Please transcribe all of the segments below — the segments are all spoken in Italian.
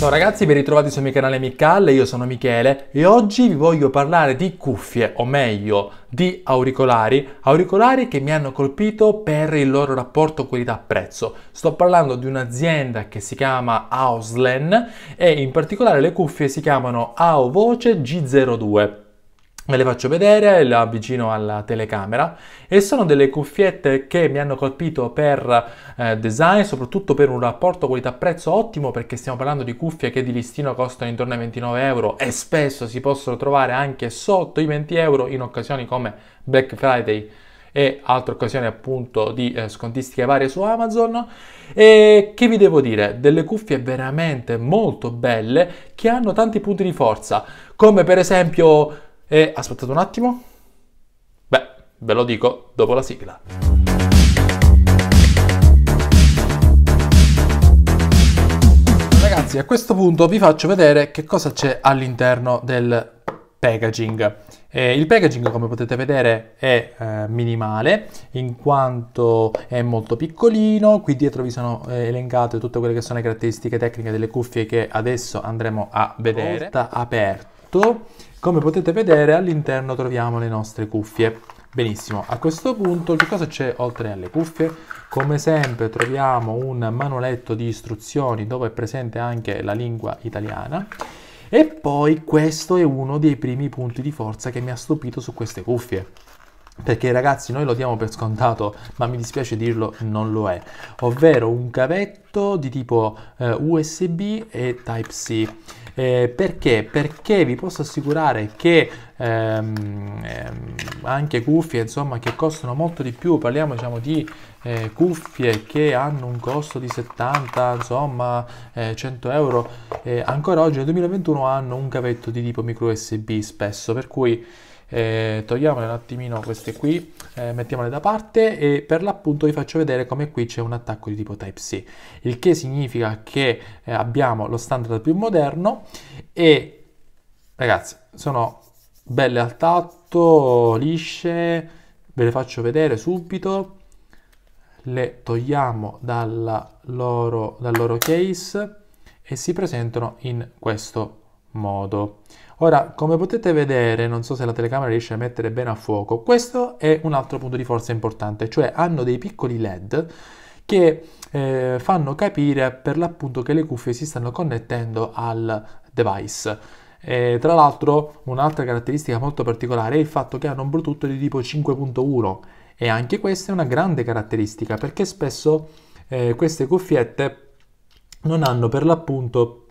Ciao ragazzi, ben ritrovati sul mio canale Micalle, io sono Michele e oggi vi voglio parlare di cuffie, o meglio, di auricolari, auricolari che mi hanno colpito per il loro rapporto qualità-prezzo. Sto parlando di un'azienda che si chiama Auslen e in particolare le cuffie si chiamano AO Voce G02. Ve le faccio vedere, le avvicino alla telecamera e sono delle cuffiette che mi hanno colpito per eh, design, soprattutto per un rapporto qualità-prezzo ottimo perché stiamo parlando di cuffie che di listino costano intorno ai 29 euro e spesso si possono trovare anche sotto i 20 euro in occasioni come Black Friday e altre occasioni appunto di eh, scontistiche varie su Amazon e che vi devo dire delle cuffie veramente molto belle che hanno tanti punti di forza come per esempio e aspettate un attimo. Beh, ve lo dico dopo la sigla. Ragazzi, a questo punto vi faccio vedere che cosa c'è all'interno del packaging. Eh, il packaging come potete vedere è eh, minimale in quanto è molto piccolino, qui dietro vi sono eh, elencate tutte quelle che sono le caratteristiche tecniche delle cuffie che adesso andremo a vedere. Aperto come potete vedere all'interno troviamo le nostre cuffie. Benissimo, a questo punto che cosa c'è oltre alle cuffie? Come sempre troviamo un manualetto di istruzioni dove è presente anche la lingua italiana e poi questo è uno dei primi punti di forza che mi ha stupito su queste cuffie perché ragazzi noi lo diamo per scontato, ma mi dispiace dirlo, non lo è, ovvero un cavetto di tipo eh, USB e Type-C. Eh, perché? Perché vi posso assicurare che ehm, ehm, anche cuffie insomma, che costano molto di più, parliamo diciamo, di eh, cuffie che hanno un costo di 70, insomma eh, 100 euro, eh, ancora oggi nel 2021 hanno un cavetto di tipo micro USB spesso, per cui eh, togliamole un attimino queste qui eh, mettiamole da parte e per l'appunto vi faccio vedere come qui c'è un attacco di tipo Type-C il che significa che eh, abbiamo lo standard più moderno e ragazzi sono belle al tatto lisce ve le faccio vedere subito le togliamo dal loro, dal loro case e si presentano in questo modo. Ora, come potete vedere, non so se la telecamera riesce a mettere bene a fuoco, questo è un altro punto di forza importante, cioè hanno dei piccoli LED che eh, fanno capire per l'appunto che le cuffie si stanno connettendo al device. E, tra l'altro, un'altra caratteristica molto particolare è il fatto che hanno un Bluetooth di tipo 5.1 e anche questa è una grande caratteristica perché spesso eh, queste cuffiette non hanno per l'appunto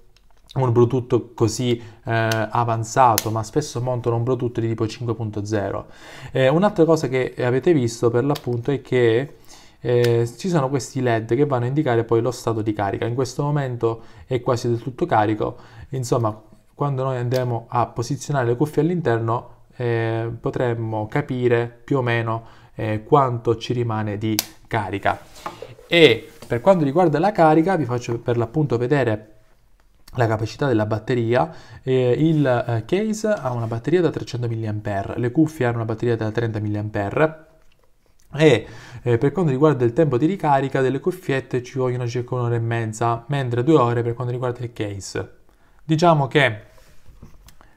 un Bluetooth così eh, avanzato, ma spesso montano un Bluetooth di tipo 5.0. Eh, un'altra cosa che avete visto per l'appunto è che eh, ci sono questi LED che vanno a indicare poi lo stato di carica. In questo momento è quasi del tutto carico, insomma, quando noi andremo a posizionare le cuffie all'interno eh, potremmo capire più o meno eh, quanto ci rimane di carica. E per quanto riguarda la carica, vi faccio per l'appunto vedere la capacità della batteria, eh, il eh, case ha una batteria da 300 mAh, le cuffie hanno una batteria da 30 mAh e eh, per quanto riguarda il tempo di ricarica delle cuffiette ci vogliono circa un'ora e mezza, mentre due ore per quanto riguarda il case. Diciamo che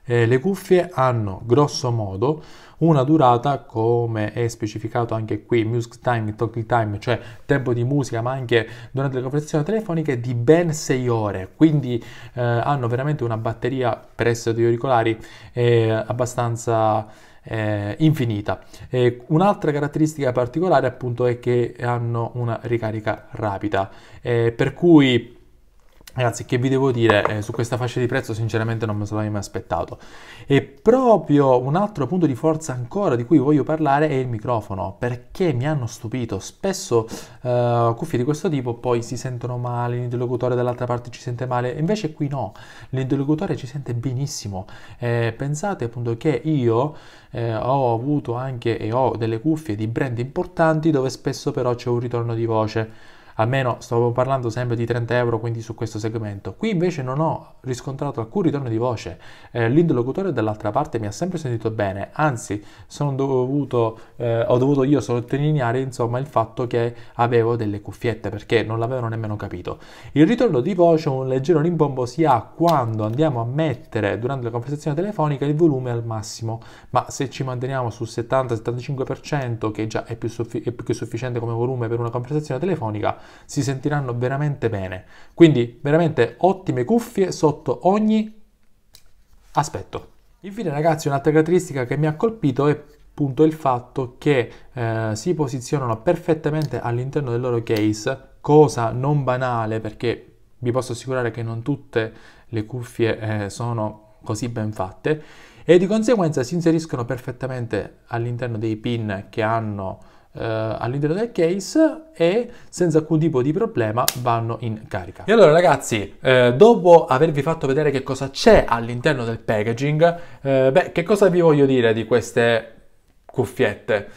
eh, le cuffie hanno grosso modo una durata, come è specificato anche qui, music time, talk time, cioè tempo di musica, ma anche durante le conversazioni telefoniche, di ben 6 ore. Quindi eh, hanno veramente una batteria per essere degli auricolari eh, abbastanza. Eh, infinita. Eh, un'altra caratteristica particolare appunto è che hanno una ricarica rapida, eh, per cui Ragazzi, che vi devo dire, eh, su questa fascia di prezzo sinceramente non me l'avevo mai aspettato. E proprio un altro punto di forza ancora di cui voglio parlare è il microfono, perché mi hanno stupito. Spesso eh, cuffie di questo tipo poi si sentono male, l'interlocutore dall'altra parte ci sente male, invece qui no, l'interlocutore ci sente benissimo. Eh, pensate appunto che io eh, ho avuto anche e ho delle cuffie di brand importanti dove spesso però c'è un ritorno di voce almeno stavo parlando sempre di 30 euro quindi su questo segmento qui invece non ho riscontrato alcun ritorno di voce eh, l'interlocutore dall'altra parte mi ha sempre sentito bene anzi dovuto, eh, ho dovuto io sottolineare insomma il fatto che avevo delle cuffiette perché non l'avevano nemmeno capito il ritorno di voce un leggero rimbombo si ha quando andiamo a mettere durante la conversazione telefonica il volume al massimo ma se ci manteniamo sul 70-75% che già è più, suffi- è più che sufficiente come volume per una conversazione telefonica si sentiranno veramente bene. Quindi veramente ottime cuffie sotto ogni aspetto. Infine ragazzi un'altra caratteristica che mi ha colpito è appunto il fatto che eh, si posizionano perfettamente all'interno del loro case, cosa non banale perché vi posso assicurare che non tutte le cuffie eh, sono così ben fatte e di conseguenza si inseriscono perfettamente all'interno dei pin che hanno eh, all'interno del case e senza alcun tipo di problema vanno in carica. E allora ragazzi, eh, dopo avervi fatto vedere che cosa c'è all'interno del packaging, eh, beh, che cosa vi voglio dire di queste cuffiette?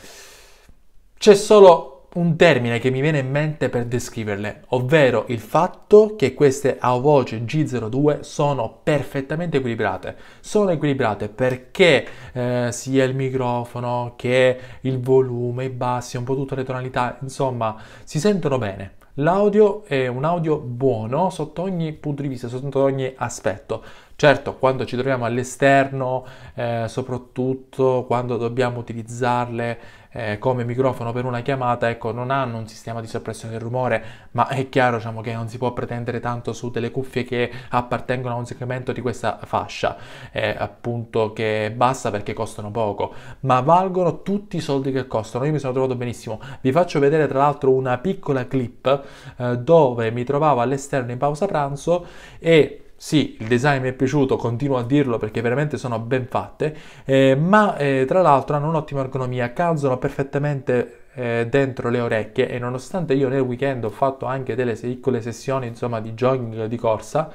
C'è solo un termine che mi viene in mente per descriverle, ovvero il fatto che queste AOVoce G02 sono perfettamente equilibrate. Sono equilibrate perché eh, sia il microfono che il volume, i bassi, un po' tutte le tonalità, insomma, si sentono bene. L'audio è un audio buono sotto ogni punto di vista, sotto ogni aspetto. Certo, quando ci troviamo all'esterno, eh, soprattutto quando dobbiamo utilizzarle eh, come microfono per una chiamata, ecco, non hanno un sistema di soppressione del rumore, ma è chiaro diciamo, che non si può pretendere tanto su delle cuffie che appartengono a un segmento di questa fascia, eh, appunto che basta perché costano poco, ma valgono tutti i soldi che costano. Io mi sono trovato benissimo. Vi faccio vedere tra l'altro una piccola clip eh, dove mi trovavo all'esterno in pausa pranzo e sì, il design mi è piaciuto, continuo a dirlo perché veramente sono ben fatte, eh, ma eh, tra l'altro hanno un'ottima ergonomia, calzano perfettamente eh, dentro le orecchie e nonostante io nel weekend ho fatto anche delle piccole sessioni insomma di jogging di corsa,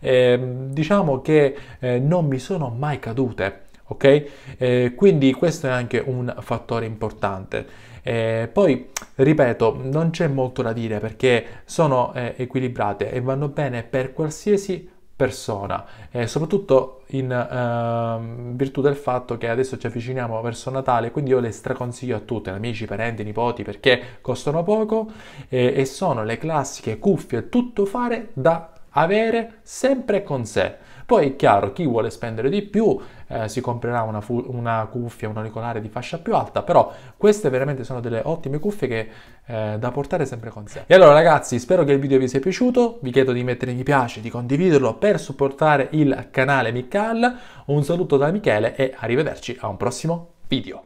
ehm, diciamo che eh, non mi sono mai cadute. Okay? Eh, quindi questo è anche un fattore importante. Eh, poi, ripeto, non c'è molto da dire perché sono eh, equilibrate e vanno bene per qualsiasi persona e soprattutto in eh, virtù del fatto che adesso ci avviciniamo verso Natale quindi io le straconsiglio a tutte amici, parenti, nipoti perché costano poco eh, e sono le classiche cuffie tutto fare da avere sempre con sé. Poi è chiaro, chi vuole spendere di più eh, si comprerà una, fu- una, cuffia, un auricolare di fascia più alta, però queste veramente sono delle ottime cuffie che eh, da portare sempre con sé. E allora ragazzi, spero che il video vi sia piaciuto, vi chiedo di mettere mi piace, di condividerlo per supportare il canale Mikkal, un saluto da Michele e arrivederci a un prossimo video.